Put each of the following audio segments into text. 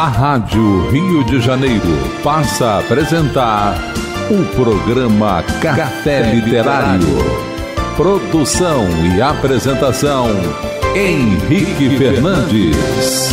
A Rádio Rio de Janeiro passa a apresentar o programa Café Literário. Produção e apresentação Henrique Fernandes.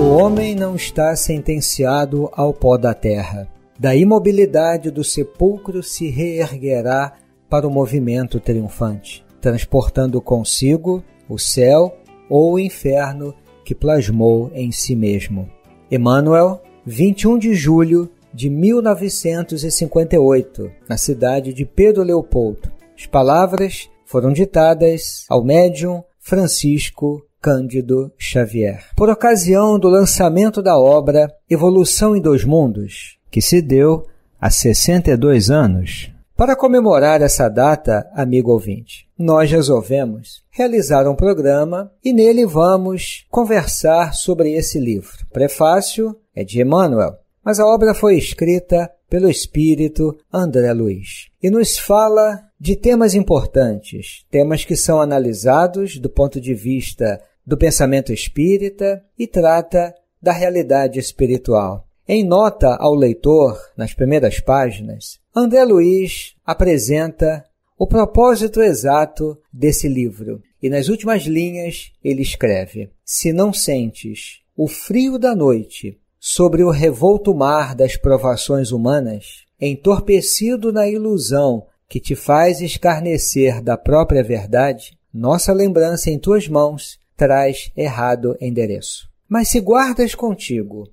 O homem não está sentenciado ao pó da terra. Da imobilidade do sepulcro se reerguerá para o movimento triunfante, transportando consigo o céu ou o inferno que plasmou em si mesmo. Emmanuel, 21 de julho de 1958, na cidade de Pedro Leopoldo. As palavras foram ditadas ao médium Francisco Cândido Xavier. Por ocasião do lançamento da obra Evolução em Dois Mundos, que se deu há 62 anos, para comemorar essa data, amigo ouvinte, nós resolvemos realizar um programa e nele vamos conversar sobre esse livro. O prefácio é de Emmanuel, mas a obra foi escrita pelo espírito André Luiz e nos fala de temas importantes, temas que são analisados do ponto de vista do pensamento espírita e trata da realidade espiritual. Em nota ao leitor, nas primeiras páginas, André Luiz apresenta o propósito exato desse livro. E nas últimas linhas ele escreve: Se não sentes o frio da noite sobre o revolto mar das provações humanas, entorpecido na ilusão que te faz escarnecer da própria verdade, nossa lembrança em tuas mãos traz errado endereço. Mas se guardas contigo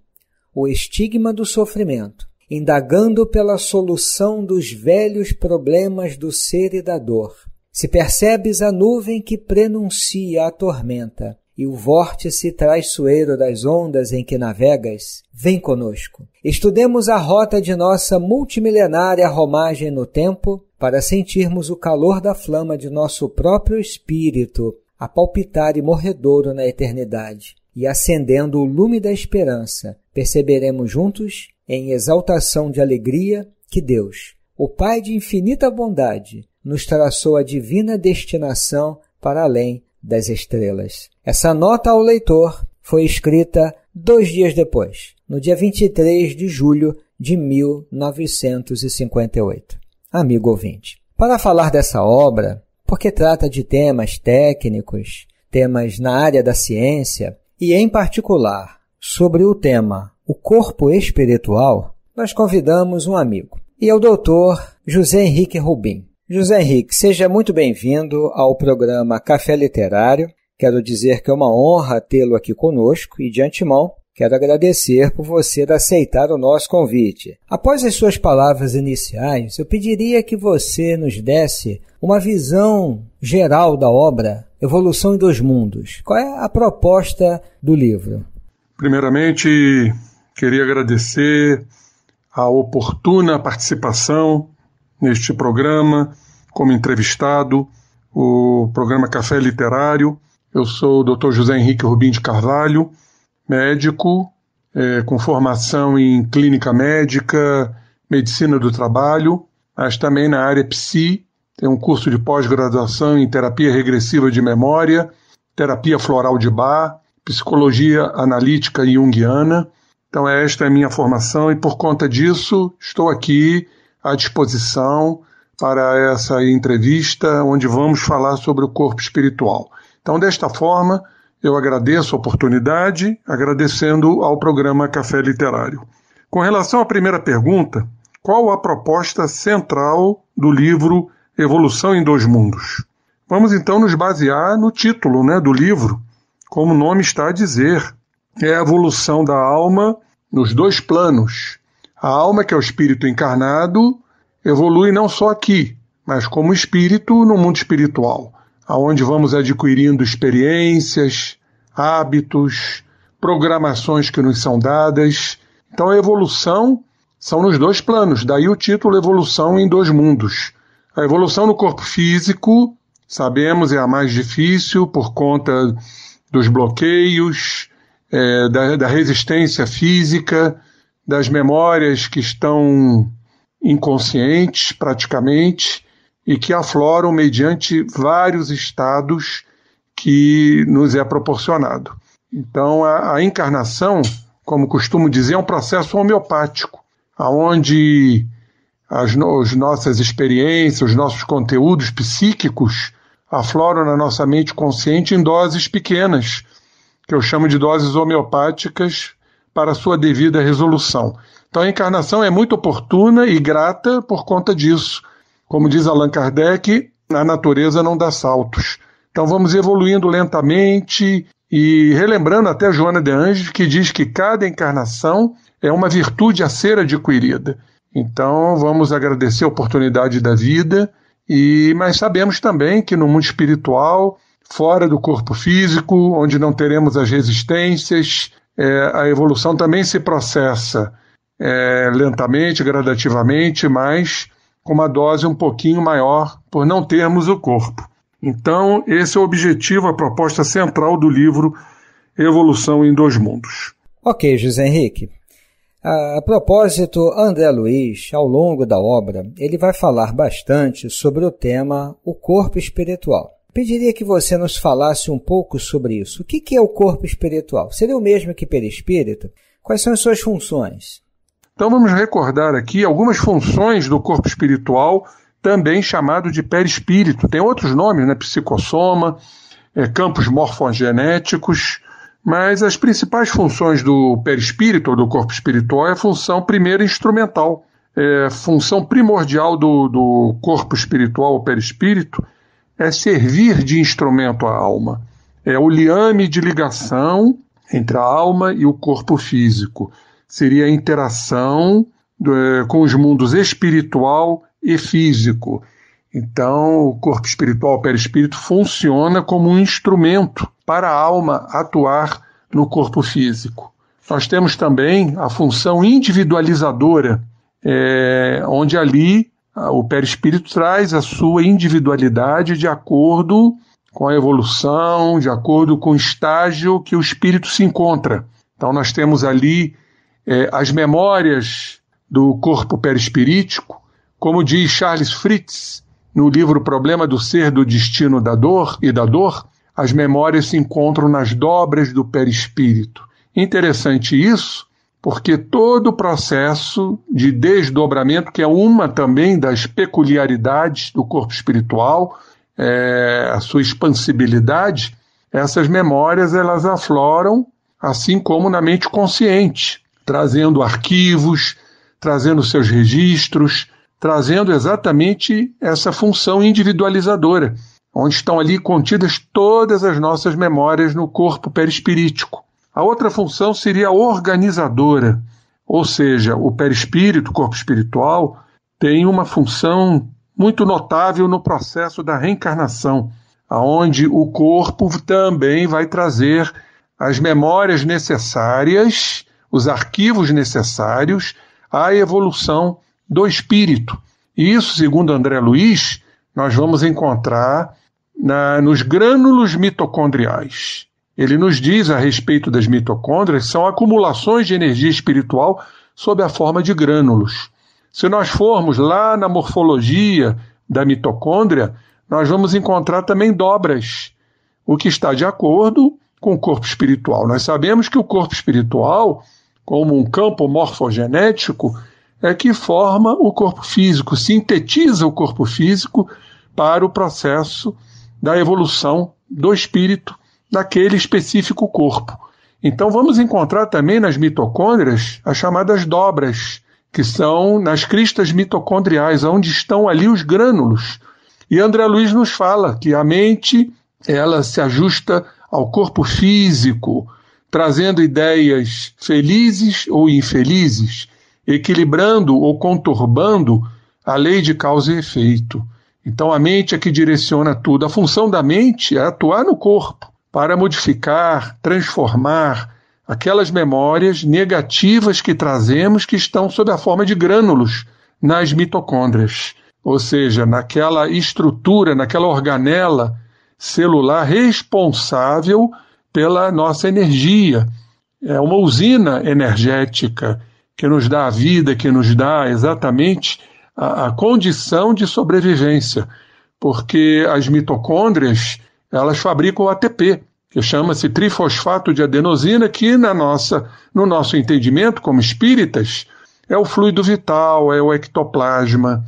o estigma do sofrimento, indagando pela solução dos velhos problemas do ser e da dor. Se percebes a nuvem que prenuncia a tormenta e o vórtice traiçoeiro das ondas em que navegas, vem conosco. Estudemos a rota de nossa multimilenária romagem no tempo para sentirmos o calor da flama de nosso próprio espírito a palpitar e morredouro na eternidade. E acendendo o lume da esperança, perceberemos juntos em exaltação de alegria que Deus, o Pai de infinita bondade, nos traçou a divina destinação para além das estrelas. Essa nota ao leitor foi escrita dois dias depois, no dia 23 de julho de 1958. Amigo ouvinte, para falar dessa obra, porque trata de temas técnicos, temas na área da ciência e, em particular, sobre o tema o corpo espiritual, nós convidamos um amigo, e é o doutor José Henrique Rubim. José Henrique, seja muito bem-vindo ao programa Café Literário. Quero dizer que é uma honra tê-lo aqui conosco e, de antemão, quero agradecer por você aceitar o nosso convite. Após as suas palavras iniciais, eu pediria que você nos desse uma visão geral da obra Evolução em Dois Mundos. Qual é a proposta do livro? Primeiramente, Queria agradecer a oportuna participação neste programa como entrevistado, o programa Café Literário. Eu sou o Dr. José Henrique Rubim de Carvalho, médico é, com formação em clínica médica, medicina do trabalho, mas também na área psi. Tem um curso de pós-graduação em terapia regressiva de memória, terapia floral de Bar, psicologia analítica junguiana então, esta é a minha formação e, por conta disso, estou aqui à disposição para essa entrevista, onde vamos falar sobre o corpo espiritual. Então, desta forma, eu agradeço a oportunidade, agradecendo ao programa Café Literário. Com relação à primeira pergunta, qual a proposta central do livro Evolução em Dois Mundos? Vamos então nos basear no título né, do livro, como o nome está a dizer, é a evolução da alma nos dois planos. A alma, que é o espírito encarnado, evolui não só aqui, mas como espírito no mundo espiritual, aonde vamos adquirindo experiências, hábitos, programações que nos são dadas. Então a evolução são nos dois planos, daí o título Evolução em Dois Mundos. A evolução no corpo físico, sabemos, é a mais difícil por conta dos bloqueios, é, da, da resistência física, das memórias que estão inconscientes praticamente e que afloram mediante vários estados que nos é proporcionado. Então, a, a encarnação, como costumo dizer, é um processo homeopático, aonde as, no, as nossas experiências, os nossos conteúdos psíquicos afloram na nossa mente consciente em doses pequenas, que eu chamo de doses homeopáticas, para sua devida resolução. Então a encarnação é muito oportuna e grata por conta disso. Como diz Allan Kardec, a natureza não dá saltos. Então vamos evoluindo lentamente e relembrando até Joana de Anjos, que diz que cada encarnação é uma virtude a ser adquirida. Então vamos agradecer a oportunidade da vida e mas sabemos também que no mundo espiritual fora do corpo físico, onde não teremos as resistências. É, a evolução também se processa é, lentamente, gradativamente, mas com uma dose um pouquinho maior, por não termos o corpo. Então, esse é o objetivo, a proposta central do livro Evolução em Dois Mundos. Ok, José Henrique. A propósito, André Luiz, ao longo da obra, ele vai falar bastante sobre o tema o corpo espiritual. Pediria que você nos falasse um pouco sobre isso. O que é o corpo espiritual? Seria o mesmo que perispírito? Quais são as suas funções? Então vamos recordar aqui algumas funções do corpo espiritual, também chamado de perispírito. Tem outros nomes, né? Psicossoma, é, campos morfogenéticos, mas as principais funções do perispírito ou do corpo espiritual é a função primeira instrumental. É, função primordial do, do corpo espiritual ou perispírito é servir de instrumento à alma. É o liame de ligação entre a alma e o corpo físico. Seria a interação é, com os mundos espiritual e físico. Então, o corpo espiritual, o perispírito, funciona como um instrumento para a alma atuar no corpo físico. Nós temos também a função individualizadora, é, onde ali ah, o perispírito traz a sua individualidade de acordo com a evolução, de acordo com o estágio que o espírito se encontra. Então, nós temos ali é, as memórias do corpo perispirítico, como diz Charles Fritz no livro Problema do Ser, do Destino da Dor e da Dor, as memórias se encontram nas dobras do perispírito. Interessante isso, porque todo o processo de desdobramento, que é uma também das peculiaridades do corpo espiritual, é, a sua expansibilidade, essas memórias elas afloram assim como na mente consciente, trazendo arquivos, trazendo seus registros, trazendo exatamente essa função individualizadora, onde estão ali contidas todas as nossas memórias no corpo perispirítico. A outra função seria organizadora, ou seja, o perispírito, o corpo espiritual, tem uma função muito notável no processo da reencarnação, aonde o corpo também vai trazer as memórias necessárias, os arquivos necessários à evolução do espírito. isso, segundo André Luiz, nós vamos encontrar na, nos grânulos mitocondriais. Ele nos diz a respeito das mitocôndrias são acumulações de energia espiritual sob a forma de grânulos. Se nós formos lá na morfologia da mitocôndria, nós vamos encontrar também dobras, o que está de acordo com o corpo espiritual. Nós sabemos que o corpo espiritual, como um campo morfogenético, é que forma o corpo físico, sintetiza o corpo físico para o processo da evolução do espírito daquele específico corpo. Então vamos encontrar também nas mitocôndrias as chamadas dobras, que são nas cristas mitocondriais, onde estão ali os grânulos. E André Luiz nos fala que a mente ela se ajusta ao corpo físico, trazendo ideias felizes ou infelizes, equilibrando ou conturbando a lei de causa e efeito. Então a mente é que direciona tudo. A função da mente é atuar no corpo, para modificar, transformar aquelas memórias negativas que trazemos que estão sob a forma de grânulos nas mitocôndrias, ou seja, naquela estrutura, naquela organela celular responsável pela nossa energia. É uma usina energética que nos dá a vida, que nos dá exatamente a, a condição de sobrevivência, porque as mitocôndrias elas fabricam o ATP, que chama-se trifosfato de adenosina, que na nossa, no nosso entendimento como espíritas, é o fluido vital, é o ectoplasma.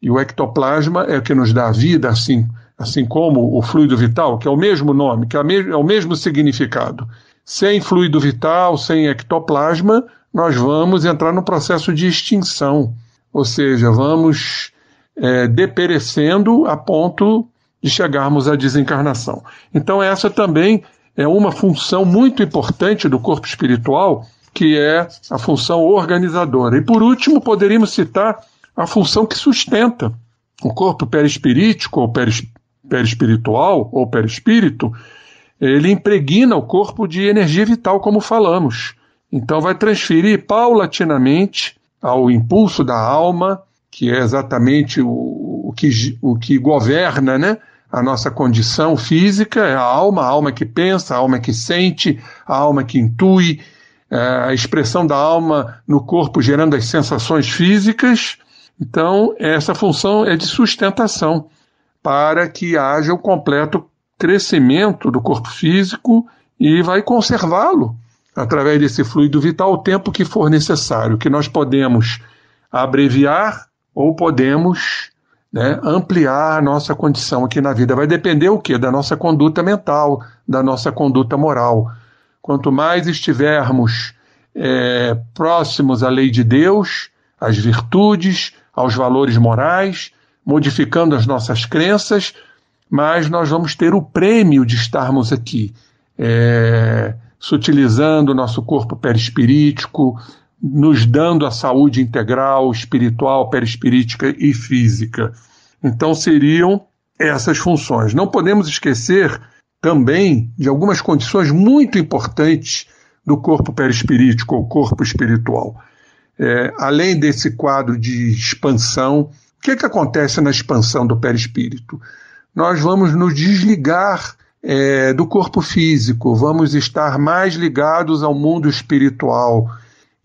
E o ectoplasma é o que nos dá vida, assim, assim como o fluido vital, que é o mesmo nome, que é, é, o mesmo significado. Sem fluido vital, sem ectoplasma, nós vamos entrar no processo de extinção, ou seja, vamos é, deperecendo a ponto de chegarmos à desencarnação. Então, essa também é uma função muito importante do corpo espiritual, que é a função organizadora. E, por último, poderíamos citar a função que sustenta o corpo perispirítico ou perispiritual ou perispírito. Ele impregna o corpo de energia vital, como falamos. Então, vai transferir paulatinamente ao impulso da alma, que é exatamente o, o, que, o que governa né, a nossa condição física, é a alma, a alma que pensa, a alma que sente, a alma que intui, é, a expressão da alma no corpo gerando as sensações físicas. Então, essa função é de sustentação para que haja o completo crescimento do corpo físico e vai conservá-lo através desse fluido vital o tempo que for necessário, que nós podemos abreviar ou podemos né, ampliar a nossa condição aqui na vida. Vai depender o quê? Da nossa conduta mental, da nossa conduta moral. Quanto mais estivermos é, próximos à lei de Deus, às virtudes, aos valores morais, modificando as nossas crenças, mais nós vamos ter o prêmio de estarmos aqui, é, sutilizando o nosso corpo perispirítico, nos dando a saúde integral, espiritual, perispirítica e física. Então seriam essas funções. Não podemos esquecer também de algumas condições muito importantes do corpo perispirítico ou corpo espiritual. É, além desse quadro de expansão, o que, é que acontece na expansão do perispírito? Nós vamos nos desligar é, do corpo físico, vamos estar mais ligados ao mundo espiritual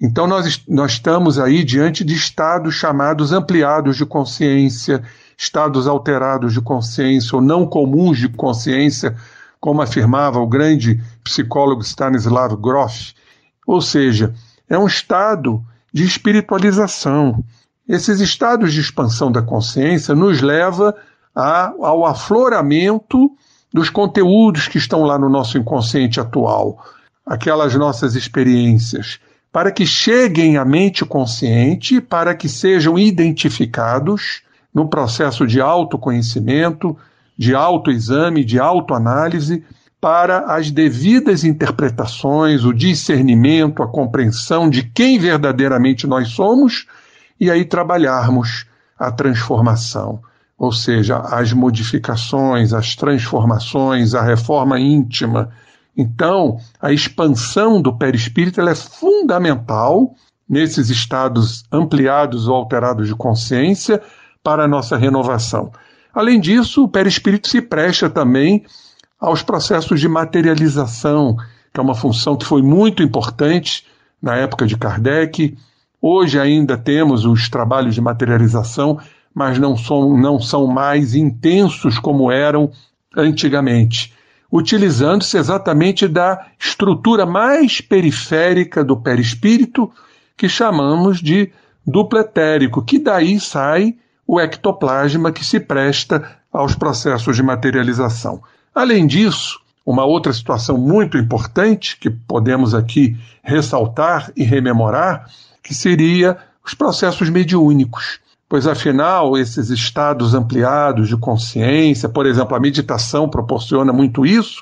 então, nós, nós estamos aí diante de estados chamados ampliados de consciência, estados alterados de consciência ou não comuns de consciência, como afirmava o grande psicólogo Stanislav Grof. Ou seja, é um estado de espiritualização. Esses estados de expansão da consciência nos leva a, ao afloramento dos conteúdos que estão lá no nosso inconsciente atual, aquelas nossas experiências para que cheguem à mente consciente, para que sejam identificados no processo de autoconhecimento, de autoexame, de autoanálise, para as devidas interpretações, o discernimento, a compreensão de quem verdadeiramente nós somos e aí trabalharmos a transformação, ou seja, as modificações, as transformações, a reforma íntima então, a expansão do perispírito é fundamental nesses estados ampliados ou alterados de consciência para a nossa renovação. Além disso, o perispírito se presta também aos processos de materialização, que é uma função que foi muito importante na época de Kardec. Hoje ainda temos os trabalhos de materialização, mas não são, não são mais intensos como eram antigamente utilizando-se exatamente da estrutura mais periférica do perispírito, que chamamos de duplo etérico, que daí sai o ectoplasma que se presta aos processos de materialização. Além disso, uma outra situação muito importante que podemos aqui ressaltar e rememorar, que seria os processos mediúnicos pois afinal esses estados ampliados de consciência, por exemplo, a meditação proporciona muito isso,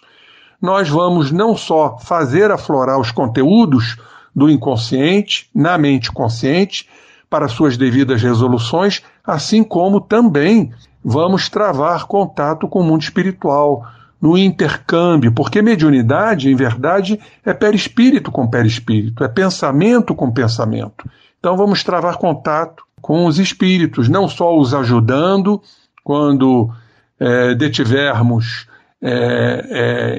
nós vamos não só fazer aflorar os conteúdos do inconsciente na mente consciente para suas devidas resoluções, assim como também vamos travar contato com o mundo espiritual no intercâmbio, porque mediunidade, em verdade, é perispírito com perispírito, é pensamento com pensamento. Então vamos travar contato com os espíritos, não só os ajudando quando é, detivermos é,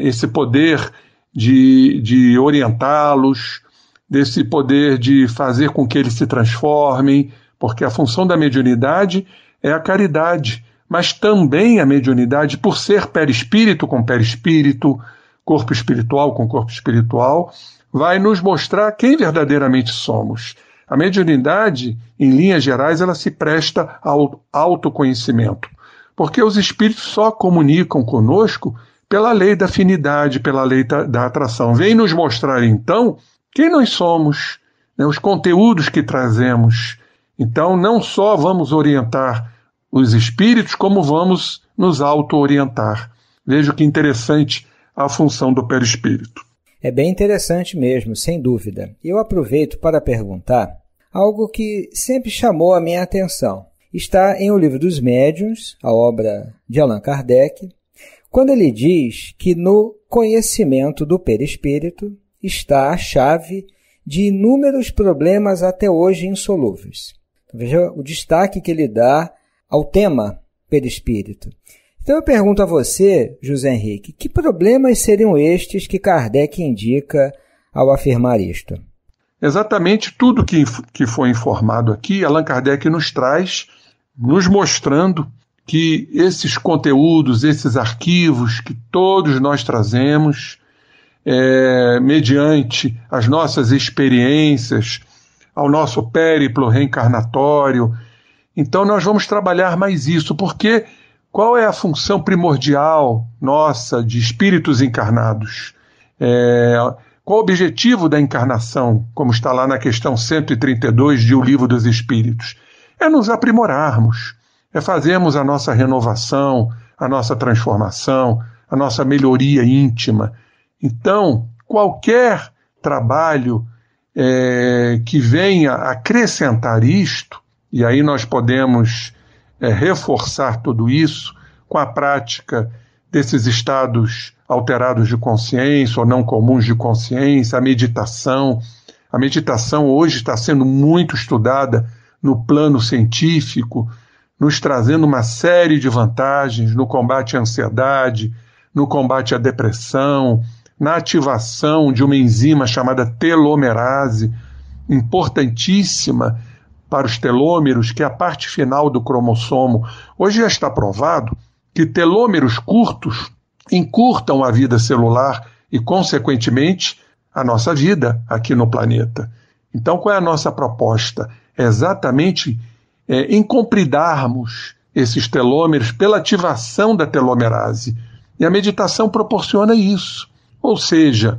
é, esse poder de, de orientá-los, desse poder de fazer com que eles se transformem, porque a função da mediunidade é a caridade, mas também a mediunidade, por ser perispírito com perispírito, corpo espiritual com corpo espiritual, vai nos mostrar quem verdadeiramente somos. A mediunidade, em linhas gerais, ela se presta ao autoconhecimento, porque os espíritos só comunicam conosco pela lei da afinidade, pela lei da atração. Vem nos mostrar, então, quem nós somos, né, os conteúdos que trazemos. Então, não só vamos orientar os espíritos, como vamos nos auto-orientar. Veja que interessante a função do perispírito. É bem interessante mesmo, sem dúvida. Eu aproveito para perguntar algo que sempre chamou a minha atenção. Está em O Livro dos Médiuns, a obra de Allan Kardec, quando ele diz que no conhecimento do perispírito está a chave de inúmeros problemas até hoje insolúveis. Veja o destaque que ele dá ao tema perispírito. Então eu pergunto a você, José Henrique, que problemas seriam estes que Kardec indica ao afirmar isto? Exatamente tudo que, que foi informado aqui, Allan Kardec nos traz, nos mostrando que esses conteúdos, esses arquivos que todos nós trazemos, é, mediante as nossas experiências, ao nosso périplo reencarnatório. Então, nós vamos trabalhar mais isso, porque qual é a função primordial nossa de espíritos encarnados? É, qual o objetivo da encarnação, como está lá na questão 132 de O Livro dos Espíritos? É nos aprimorarmos, é fazermos a nossa renovação, a nossa transformação, a nossa melhoria íntima. Então, qualquer trabalho é, que venha acrescentar isto, e aí nós podemos é, reforçar tudo isso com a prática desses estados alterados de consciência ou não comuns de consciência, a meditação. A meditação hoje está sendo muito estudada no plano científico, nos trazendo uma série de vantagens no combate à ansiedade, no combate à depressão, na ativação de uma enzima chamada telomerase, importantíssima para os telômeros, que é a parte final do cromossomo. Hoje já está provado que telômeros curtos encurtam a vida celular e, consequentemente, a nossa vida aqui no planeta. Então, qual é a nossa proposta? É exatamente é, incompridarmos esses telômeros pela ativação da telomerase. E a meditação proporciona isso. Ou seja,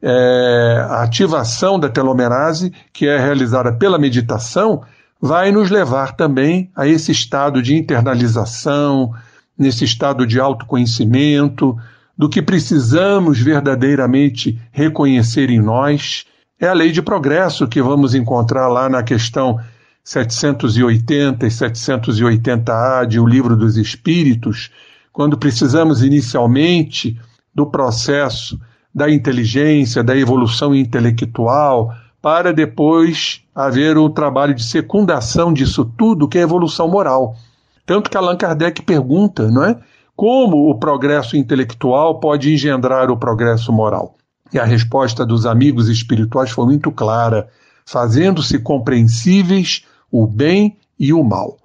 é, a ativação da telomerase, que é realizada pela meditação, vai nos levar também a esse estado de internalização, nesse estado de autoconhecimento, do que precisamos verdadeiramente reconhecer em nós, é a lei de progresso que vamos encontrar lá na questão 780 e 780A de O Livro dos Espíritos, quando precisamos inicialmente do processo da inteligência, da evolução intelectual, para depois haver o trabalho de secundação disso tudo, que é a evolução moral. Tanto que Allan Kardec pergunta, não é? Como o progresso intelectual pode engendrar o progresso moral? E a resposta dos amigos espirituais foi muito clara, fazendo-se compreensíveis o bem e o mal.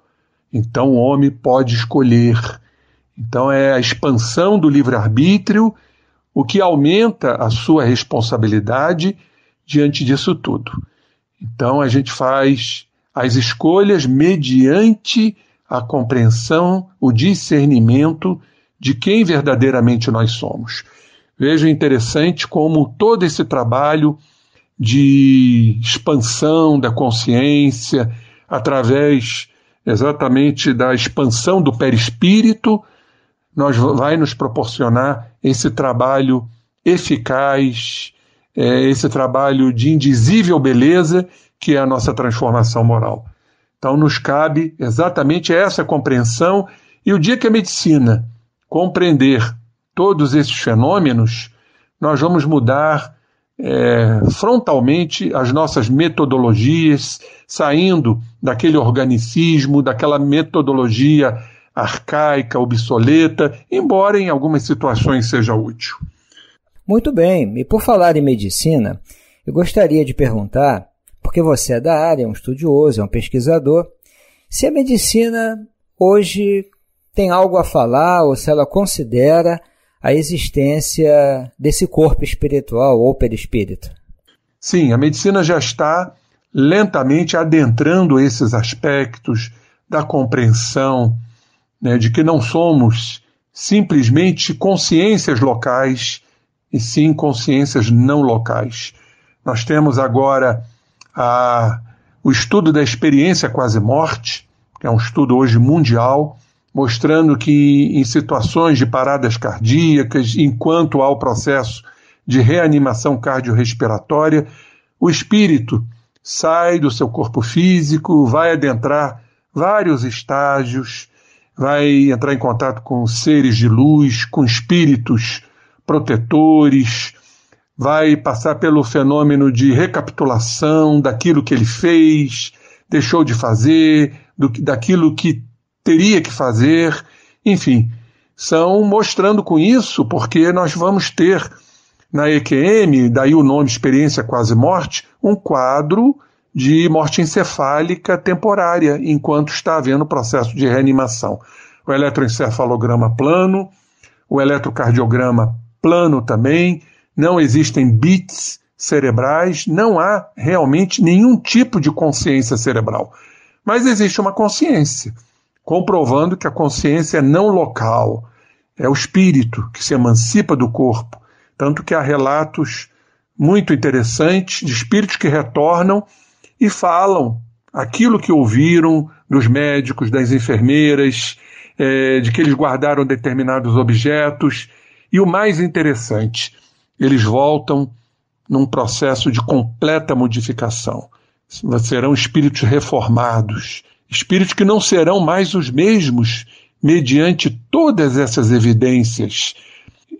Então o homem pode escolher. Então é a expansão do livre-arbítrio o que aumenta a sua responsabilidade diante disso tudo. Então a gente faz as escolhas mediante a compreensão, o discernimento de quem verdadeiramente nós somos. Vejo interessante como todo esse trabalho de expansão da consciência, através exatamente da expansão do perispírito, nós vai nos proporcionar esse trabalho eficaz, é, esse trabalho de indizível beleza que é a nossa transformação moral. Então, nos cabe exatamente essa compreensão, e o dia que a medicina compreender todos esses fenômenos, nós vamos mudar é, frontalmente as nossas metodologias, saindo daquele organicismo, daquela metodologia arcaica, obsoleta, embora em algumas situações seja útil. Muito bem, e por falar em medicina, eu gostaria de perguntar porque você é da área, é um estudioso, é um pesquisador, se a medicina hoje tem algo a falar ou se ela considera a existência desse corpo espiritual ou perispírito. Sim, a medicina já está lentamente adentrando esses aspectos da compreensão né, de que não somos simplesmente consciências locais e sim consciências não locais. Nós temos agora a, o estudo da experiência quase-morte, que é um estudo hoje mundial, mostrando que em situações de paradas cardíacas, enquanto há o processo de reanimação cardiorrespiratória, o espírito sai do seu corpo físico, vai adentrar vários estágios, vai entrar em contato com seres de luz, com espíritos protetores, vai passar pelo fenômeno de recapitulação daquilo que ele fez, deixou de fazer, do, daquilo que teria que fazer, enfim, são mostrando com isso, porque nós vamos ter na EQM, daí o nome Experiência Quase Morte, um quadro de morte encefálica temporária, enquanto está havendo processo de reanimação. O eletroencefalograma plano, o eletrocardiograma plano também, não existem bits cerebrais, não há realmente nenhum tipo de consciência cerebral. Mas existe uma consciência, comprovando que a consciência é não local, é o espírito que se emancipa do corpo. Tanto que há relatos muito interessantes de espíritos que retornam e falam aquilo que ouviram dos médicos, das enfermeiras, é, de que eles guardaram determinados objetos. E o mais interessante, eles voltam num processo de completa modificação. Serão espíritos reformados, espíritos que não serão mais os mesmos mediante todas essas evidências.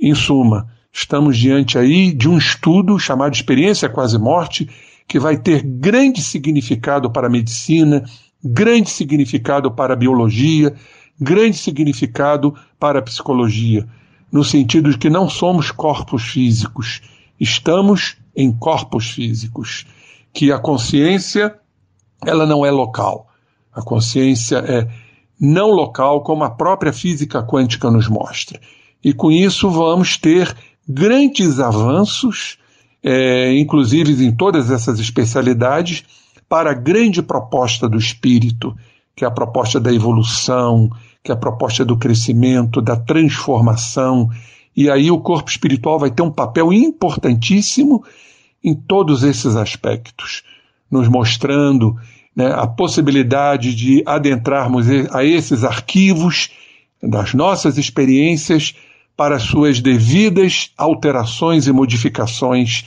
Em suma, estamos diante aí de um estudo chamado Experiência Quase Morte, que vai ter grande significado para a medicina, grande significado para a biologia, grande significado para a psicologia no sentido de que não somos corpos físicos, estamos em corpos físicos, que a consciência ela não é local. A consciência é não local, como a própria física quântica nos mostra. E com isso vamos ter grandes avanços, é, inclusive em todas essas especialidades, para a grande proposta do espírito, que é a proposta da evolução, que é a proposta é do crescimento, da transformação, e aí o corpo espiritual vai ter um papel importantíssimo em todos esses aspectos, nos mostrando né, a possibilidade de adentrarmos a esses arquivos das nossas experiências para suas devidas alterações e modificações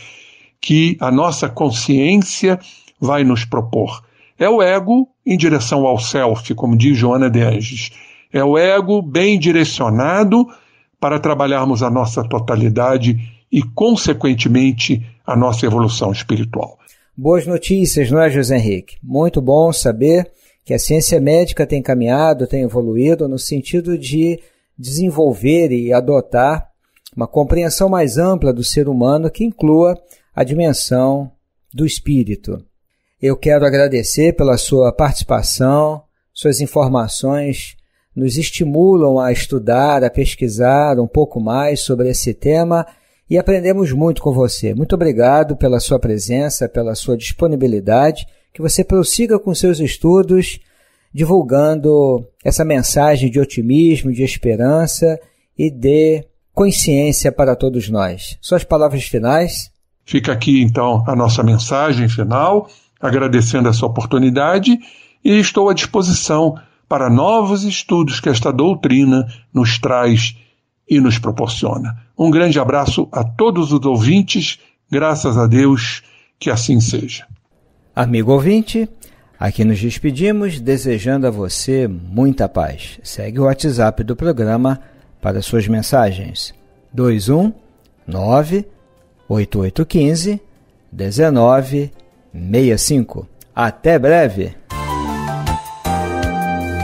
que a nossa consciência vai nos propor. É o ego em direção ao self, como diz Joana de Anges é o ego bem direcionado para trabalharmos a nossa totalidade e, consequentemente, a nossa evolução espiritual. Boas notícias, não é, José Henrique? Muito bom saber que a ciência médica tem caminhado, tem evoluído no sentido de desenvolver e adotar uma compreensão mais ampla do ser humano que inclua a dimensão do espírito. Eu quero agradecer pela sua participação, suas informações nos estimulam a estudar, a pesquisar um pouco mais sobre esse tema e aprendemos muito com você. Muito obrigado pela sua presença, pela sua disponibilidade. Que você prossiga com seus estudos, divulgando essa mensagem de otimismo, de esperança e de consciência para todos nós. Suas palavras finais? Fica aqui então a nossa mensagem final, agradecendo essa oportunidade e estou à disposição para novos estudos que esta doutrina nos traz e nos proporciona. Um grande abraço a todos os ouvintes, graças a Deus que assim seja. Amigo ouvinte, aqui nos despedimos desejando a você muita paz. Segue o WhatsApp do programa para suas mensagens. 219 8815 1965. Até breve!